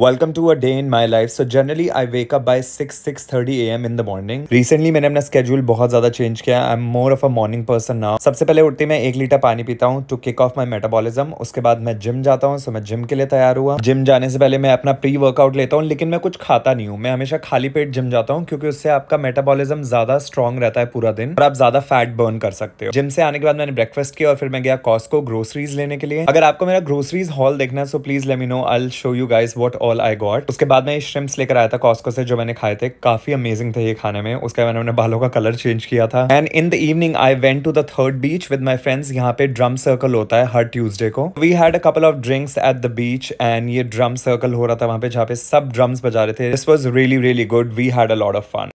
welcome to a day in my life so generally I wake up six six thirty A M in the morning recently मैंने अपना schedule बहुत ज्यादा change किया I am more of a morning person now सबसे पहले उठते मैं एक लीटर पानी पीता हूँ to kick off my metabolism उसके बाद मैं जिम जाता हूँ सो मैं जिम के लिए तैयार हुआ जिम जाने से पहले मैं अपना प्री वर्कआउट लेता हूँ लेकिन मैं कुछ खाता नहीं हूँ मैं हमेशा खाली पेट जिम जाता हूँ क्योंकि उससे आपका मेटाबॉलिज्म ज्यादा स्ट्रॉन्ग रहता है पूरा दिन और आप ज्यादा फैट बर्न कर सकते हो जिम से आने के बाद मैंने ब्रेकफास्ट किया और फिर मैं गया कॉस्को ग्रोसरीज लेने के लिए अगर आपको मेरा ग्रोसरीज हॉल देखना है so please let me know I show you guys what all I got उसके बाद मैं श्रिम्स लेकर आया था कॉस्को से जो मैंने खाए थे काफी अमेजिंग थे ये खाने में उसके बाद मैंने बालों का कलर चेंज किया था and in the evening I went to the third beach with my friends यहाँ पे ड्रम सर्कल होता है हर ट्यूजडे को we had a couple of drinks at the beach and ये ड्रम सर्कल हो रहा था वहाँ पे जहाँ पे सब ड्रम्स बजा रहे थे this was really really good we had a lot of fun